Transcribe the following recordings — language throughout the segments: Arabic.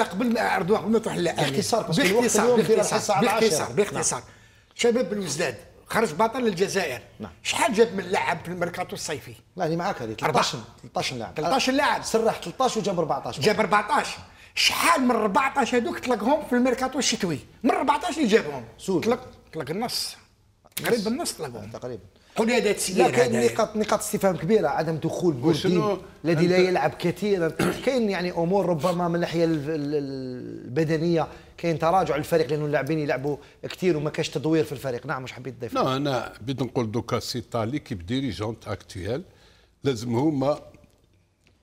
قبل ما اعرضوها قبل ما تروح للآلية باختصار باختصار باختصار باختصار باختصار شباب الوزداد خرج بطل الجزائر نعم شحال جاب من لاعب في الميركاتو الصيفي؟ لا اللي معاك هذه 13 13 لاعب 13 لاعب آه، سرح 13 وجاب 14 جاب 14 شحال من 14 هذوك طلقهم في الميركاتو الشتوي من 14 اللي جابهم سول طلق طلق النص قريب النص طلقهم تقريبا حدادات سير لكن نقاط نقاط استفهام كبيره عدم دخول بوردين الذي لا يلعب كثيرا كاين يعني امور ربما من الناحيه البدنيه كاين تراجع الفريق لانه اللاعبين يلعبوا كثير وما كاش تدوير في الفريق نعم واش حبيت تضيف لا انا بغيت نقول دوكا سيتا ليكيب ديريجونت اكتويل لازم هما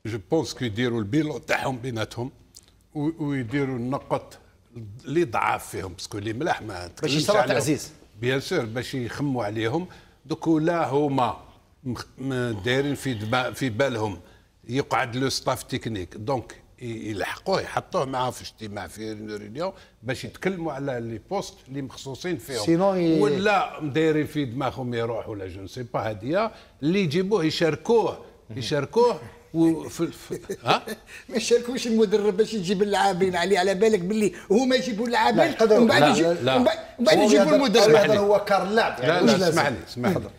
جو بونس كو يديروا البيلو تاعهم بيناتهم ويديروا النقط اللي ضعاف فيهم باسكو اللي ملاح ما باش يصرف عزيز بيان سور باش يخموا عليهم دوك لا هما دايرين في في بالهم يقعد لو ستاف تكنيك دونك يلحقوه يحطوه معاه في اجتماع في ريونيون باش يتكلموا على لي بوست اللي مخصوصين فيهم ولا دايرين في دماغهم يروح ولا جو سي با اللي يجيبوه يشاركوه يشاركوه وفي الف... ها ما شاركوش المدرب باش يجيب اللاعبين عليه على بالك باللي هو ما يجيبوا اللاعبين ومن بعد يجيبوا المدرب هذا هو كار اللعب يعني لا لا اسمح لي اسمح لي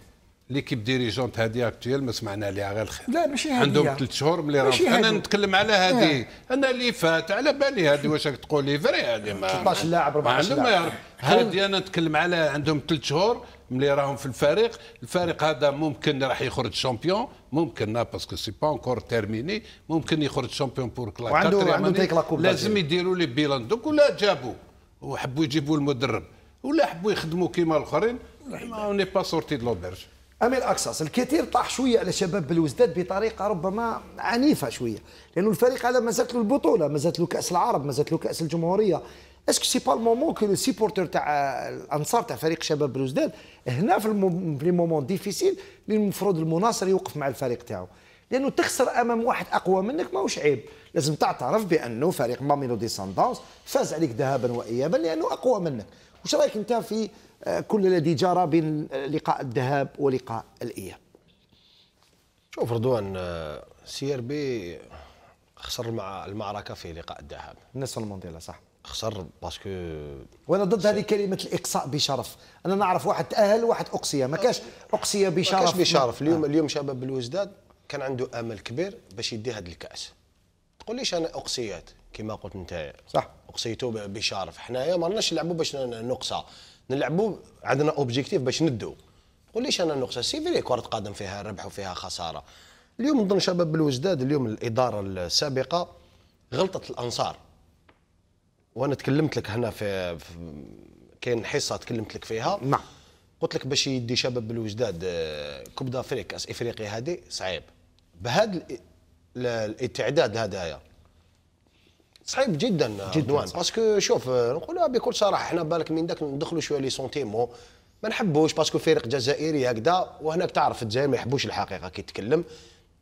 ليكيب ديريجونت هذه اكتويل ما سمعنا لها غير الخير لا ماشي هذه عندهم ثلاث شهور ملي راه انا نتكلم على هذه اه. انا اللي فات على بالي هذه واش راك لي فري هذه ما 13 لاعب 14 لاعب هذه انا نتكلم على عندهم ثلاث شهور ملي راهم في الفريق الفريق هذا ممكن راح يخرج شامبيون ممكن باسكو سي با انكور تيرميني ممكن يخرج شامبيون بور كلا لازم يديروا لي بيلان دوك ولا جابوا وحبوا يجيبوا المدرب ولا حبوا يخدموا كيما الاخرين ما اوني با سورتي دو لوبرج أمير الاقصاص الكثير طاح شويه على شباب بلوزداد بطريقه ربما عنيفه شويه لانه الفريق على ما زالت له البطوله ما زالت له كاس العرب ما زالت له كاس الجمهوريه اسكو سي با المومون كو لو سيبورتور تاع الانصار تاع فريق شباب بلوزداد هنا في لي مومون ديفيسيل اللي المفروض المناصر يوقف مع الفريق تاعو لانه تخسر امام واحد اقوى منك ماهوش عيب لازم تعترف بانه فريق مامينو ديساندونس فاز عليك ذهابا وايابا لانه اقوى منك وش رايك انت في آه، كل الذي جرى بين لقاء الذهاب ولقاء الاياب شوف رضوان آه، سي ار بي خسر مع المعركه في لقاء الذهاب نصف المونديال صح خسر باسكو وانا ضد هذه كلمه الاقصاء بشرف انا نعرف واحد تاهل وواحد اقصي ما كاش اقصي بشرف ما كاش بشرف نعم. اليوم آه. اليوم شباب الوزداد كان عنده امل كبير باش يدي هذا الكاس تقول ليش انا اقصيات كما قلت انت صح قصيتو بشارف حنايا ما رناش نلعبوا باش نقصى نلعبوا عندنا اوبجيكتيف باش ندو قول ليش انا نقصى سي فري كره قدم فيها ربح وفيها خساره اليوم نظن شباب الوزداد اليوم الاداره السابقه غلطت الانصار وانا تكلمت لك هنا في, في كاين حصه تكلمت لك فيها نعم قلت لك باش يدي شباب الوجداد كوب دافريك اس افريقيا هذه صعيب بهذا الاتعداد هذايا صعيب جدا, آه، جداً باسكو شوف آه، نقولها آه، بكل صراحه حنا بالك من داك ندخلوا شويه لي سونتيمو ما نحبوش باسكو فريق جزائري هكذا وهناك تعرف الجزائر ما يحبوش الحقيقه كي تكلم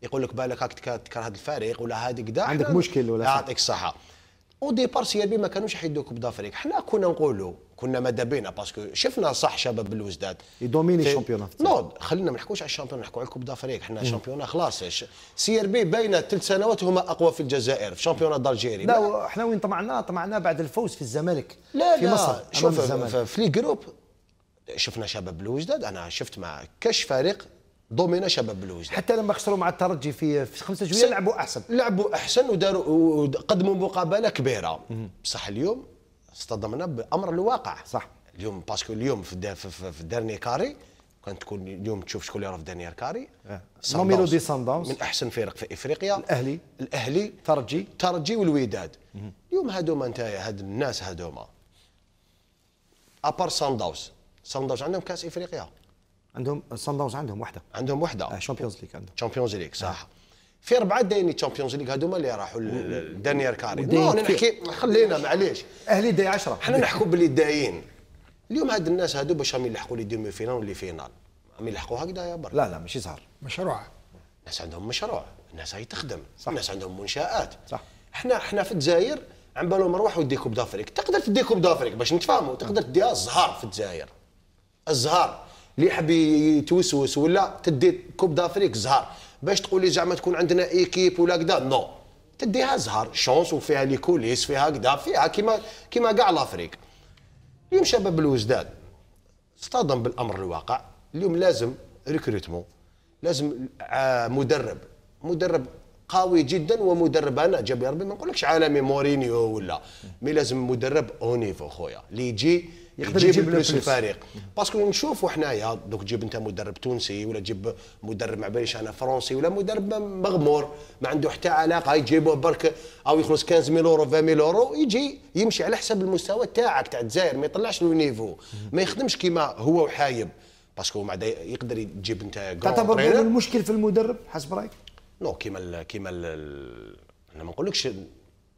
يقول لك بالك هاك تكره هذا الفريق ولا هذا كذا عندك مشكل ولا يعطيك الصحه او ديبار سي ار بي ما كانوش كوب دافريك حنا كنا نقولوا كنا ماذا بينا باسكو شفنا صح شباب الوزداد يدوميني الشامبيون نو خلينا ما نحكوش على الشامبيون نحكوا الكوب دافريك حنا شامبيون خلاص سي ار بي بين ثلاث سنوات هما اقوى في الجزائر في شامبيون الجيري لا حنا وين طمعنا طمعنا بعد الفوز في الزمالك لا في لا مصر شوف في لي جروب شفنا شباب الوزداد انا شفت مع كاش فريق دومينا شباب بلوج حتى لما خسروا مع الترجي في في 5 جويليه لعبوا احسن لعبوا احسن وداروا وقدموا مقابله كبيره بصح اليوم اصطدمنا بامر الواقع صح اليوم باسكو اليوم في الدار في, في الدارني كاري كان تكون اليوم تشوف شكون اللي راه في دانيال كاري آه. دي سانداونس من احسن فرق في افريقيا الاهلي الاهلي ترجي ترجي والوداد اليوم هادوما نتايا هاد الناس هادوما ابار سانداونس سانداونس عندهم كاس افريقيا عندهم صن داونز عندهم وحده عندهم وحده شامبيونز آه، ليغ عندهم شامبيونز ليغ صح آه. في اربعه دايني تشامبيونز ليغ هذوما اللي راحوا دانيير كاري نو نحكي خلينا معليش اهلي داي 10 حنا نحكوا باللي داين اليوم هاد الناس هادو باش راهم يلحقوا لي ديمي فينال ولي فينال راهم يلحقوا هكذا يا برك لا لا ماشي زهر مشروع الناس عندهم مشروع الناس هاي تخدم صح. الناس عندهم منشات صح احنا احنا في الجزائر عن بالهم مروح ودي كوب دافريك تقدر تدي كوب دافريك باش نتفاهموا تقدر تديها الزهر في الجزائر الزهر اللي يحب يتوسوس ولا تدي كوب دافريك زهر باش تقول لي زعما تكون عندنا ايكيب ولا كذا نو تديها زهر شونس وفيها لي كوليس فيها كذا فيها كيما كيما كاع لافريك اليوم شباب الوزداد اصطدم بالامر الواقع اليوم لازم ريكروتمون لازم آه، مدرب مدرب قوي جدا ومدرب انا جاب ربي ما نقولكش عالمي مورينيو ولا مي لازم مدرب اونيفو خويا اللي يجي يقدر يجيب بلوس الفريق باسكو نشوفوا حنايا دوك تجيب انت مدرب تونسي ولا تجيب مدرب ما باليش انا فرنسي ولا مدرب مغمور ما عنده حتى علاقه يجيبوه برك او يخلص 15000 اورو 20000 اورو يجي يمشي على حسب المستوى تاعك تاع الجزائر ما يطلعش لو نيفو ما يخدمش كيما هو وحايب باسكو مع يقدر يجيب انت تعتبر المشكل في المدرب حسب رايك؟ نو كيما كيما انا ما نقولكش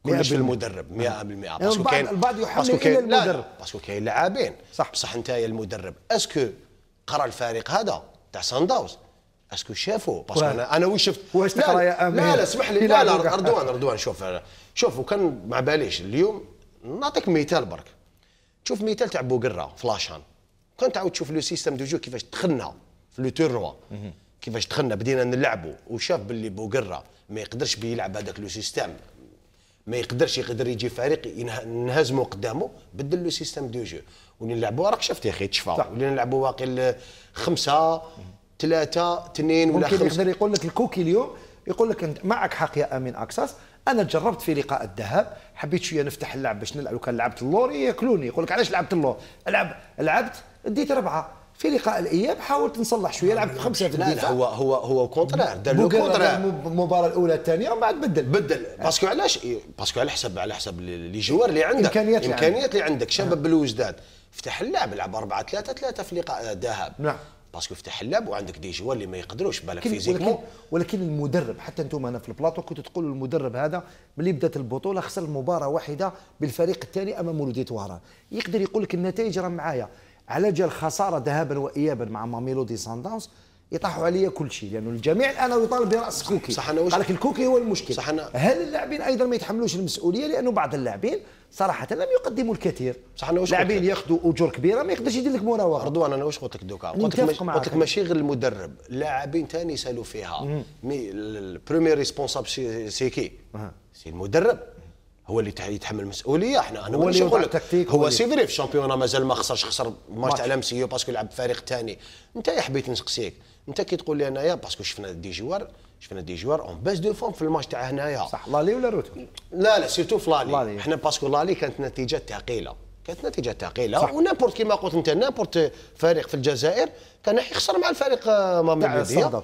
كلش المدرب 100% باسكو كاين البعض يحمل كاين المدرب باسكو كاين لاعبين صح بصح انت يا المدرب اسكو قرا الفريق هذا تاع سان داوز اسكو شافوا باسكو انا انا وش شفت واش تقرا يا امين لا لا اسمح لي لا لا رضوان رضوان شوف شوف وكان مع باليش اليوم نعطيك مثال برك شوف مثال تاع بوغرا فلاشان كان تعاود تشوف لو سيستم دو جو كيفاش دخلنا في لو تورنوا كيفاش دخلنا بدينا نلعبوا وشاف باللي بوغرا ما يقدرش بيلعب هذاك لو سيستم ما يقدرش يقدر يجي فريق نهزموا قدامه بدل لو سيستم دو جو ولي نلعبوا راك شفت يا اخي تشفاو ولي نلعبوا واقي خمسه ثلاثه اثنين ولا خمسه يقدر يقول لك الكوكي اليوم يقول لك انت معك حق يا امين اكساس انا جربت في لقاء الذهاب حبيت شويه نفتح اللعب باش نلعب لو كان لعبت اللور ياكلوني يقول لك علاش لعبت اللور العب لعبت اديت ربعه في لقاء الاياب حاولت نصلح شويه لعبت خمسه في الدفاع هو هو هو كونترير دار لو كونترير المباراه الاولى الثانيه ومن بعد بدل بدل آه. باسكو علاش باسكو على حسب على حسب لي جوار اللي عندك امكانيات يعني. امكانيات اللي عندك شباب آه. بالوجداد فتح اللعب لعب 4 3 3 في لقاء ذهب نعم باسكو فتح اللعب وعندك دي جوار اللي ما يقدروش بالك فيزيك ولكن, ولكن المدرب حتى انتم هنا في البلاطو كنت تقولوا المدرب هذا ملي بدات البطوله خسر مباراه واحده بالفريق الثاني امام ولوديه وهران يقدر يقول لك النتائج راه معايا على جال خساره ذهابا وايابا مع ماميلودي دي ساندونس يطاحوا عليا كل شيء لانه يعني الجميع الان يطالب براس كوكي صح انا قال لك الكوكي هو المشكل صح أنا هل اللاعبين ايضا ما يتحملوش المسؤوليه لانه بعض اللاعبين صراحه لم يقدموا الكثير صح انا واش لاعبين ياخذوا اجور كبيره ما يقدرش يدير لك مراوغه رضوان انا واش قلت لك دوكا قلت لك قلت لك ماشي غير المدرب اللاعبين ثاني سالوا فيها مي البريمير ريسبونسابل سي كي سي المدرب هو اللي يتحمل المسؤوليه احنا انا هو اللي يقول لك هو سي فري في الشامبيون مازال ما خسرش خسر ماتش تاع لامسيو باسكو لعب فريق ثاني انت يا حبيت نسقسيك انت كي تقول لي انايا باسكو شفنا دي جوار شفنا دي جوار اون باس دو فون في الماتش تاع هنايا صح لالي ولا روتو لا لا سيرتو في لالي احنا باسكو لالي كانت نتيجه ثقيله كانت نتيجه ثقيله ونابورت كيما قلت انت نابورت فريق في الجزائر كان يخسر مع الفريق آه، ماميديا